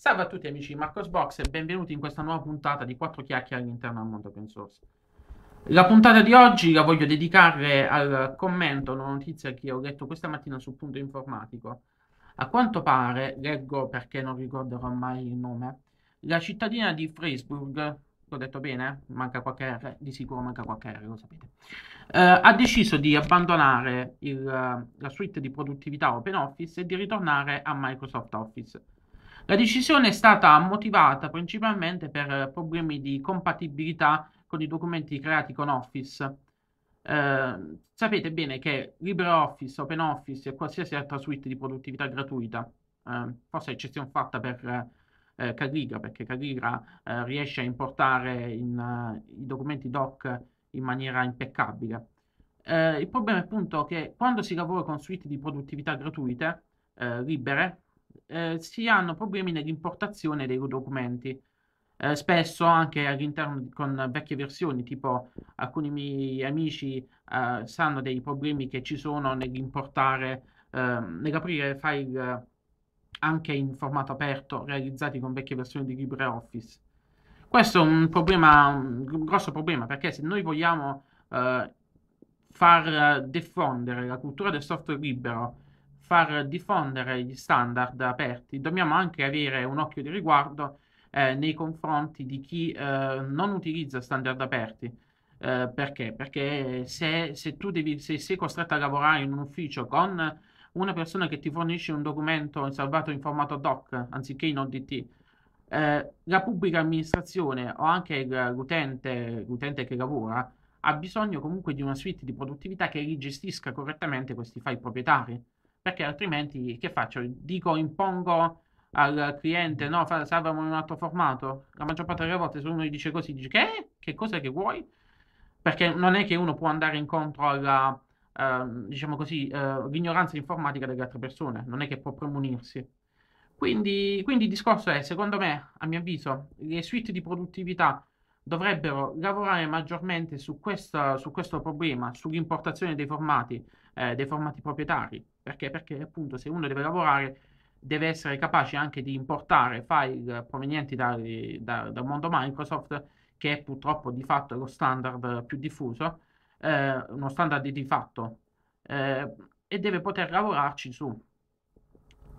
Salve a tutti amici di Marcosbox e benvenuti in questa nuova puntata di 4 chiacchiere all'interno del mondo open source. La puntata di oggi la voglio dedicare al commento, una notizia che ho letto questa mattina sul punto informatico. A quanto pare, leggo perché non ricorderò mai il nome, la cittadina di Frisburg, l'ho detto bene? Manca qualche R, di sicuro manca qualche R, lo sapete. Eh, ha deciso di abbandonare il, la suite di produttività OpenOffice e di ritornare a Microsoft Office la decisione è stata motivata principalmente per problemi di compatibilità con i documenti creati con Office. Eh, sapete bene che LibreOffice, OpenOffice e qualsiasi altra suite di produttività gratuita, eh, forse eccezione fatta per eh, Caligra, perché Caligra eh, riesce a importare in, eh, i documenti doc in maniera impeccabile. Eh, il problema è appunto che quando si lavora con suite di produttività gratuite, eh, libere, eh, si hanno problemi nell'importazione dei documenti. Eh, spesso anche all'interno con vecchie versioni, tipo alcuni miei amici eh, sanno dei problemi che ci sono nell'importare, ehm, nell'aprire file eh, anche in formato aperto realizzati con vecchie versioni di LibreOffice. Questo è un problema, un grosso problema, perché se noi vogliamo eh, far eh, diffondere la cultura del software libero far diffondere gli standard aperti, dobbiamo anche avere un occhio di riguardo eh, nei confronti di chi eh, non utilizza standard aperti. Eh, perché? Perché se, se tu devi, se sei costretto a lavorare in un ufficio con una persona che ti fornisce un documento salvato in formato doc anziché in ODT, eh, la pubblica amministrazione o anche l'utente, l'utente che lavora ha bisogno comunque di una suite di produttività che li gestisca correttamente questi file proprietari perché altrimenti che faccio? Dico, impongo al cliente, no, salvami un altro formato? La maggior parte delle volte se uno gli dice così, dice che? Che cosa che vuoi? Perché non è che uno può andare incontro alla, eh, diciamo così, eh, l'ignoranza informatica delle altre persone, non è che può premunirsi. Quindi, quindi il discorso è, secondo me, a mio avviso, le suite di produttività dovrebbero lavorare maggiormente su, questa, su questo problema, sull'importazione dei formati, eh, dei formati proprietari, perché? Perché appunto se uno deve lavorare deve essere capace anche di importare file provenienti dal da, da mondo Microsoft, che è purtroppo di fatto lo standard più diffuso, eh, uno standard di fatto, eh, e deve poter lavorarci su.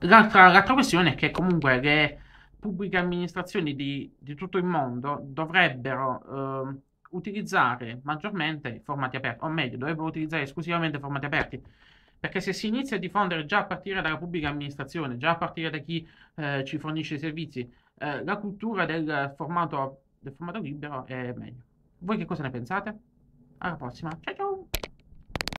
L'altra, l'altra questione è che comunque le pubbliche amministrazioni di, di tutto il mondo dovrebbero eh, utilizzare maggiormente formati aperti, o meglio, dovrebbero utilizzare esclusivamente formati aperti perché se si inizia a diffondere già a partire dalla pubblica amministrazione, già a partire da chi eh, ci fornisce i servizi, eh, la cultura del formato, del formato libero è meglio. Voi che cosa ne pensate? Alla prossima, ciao ciao!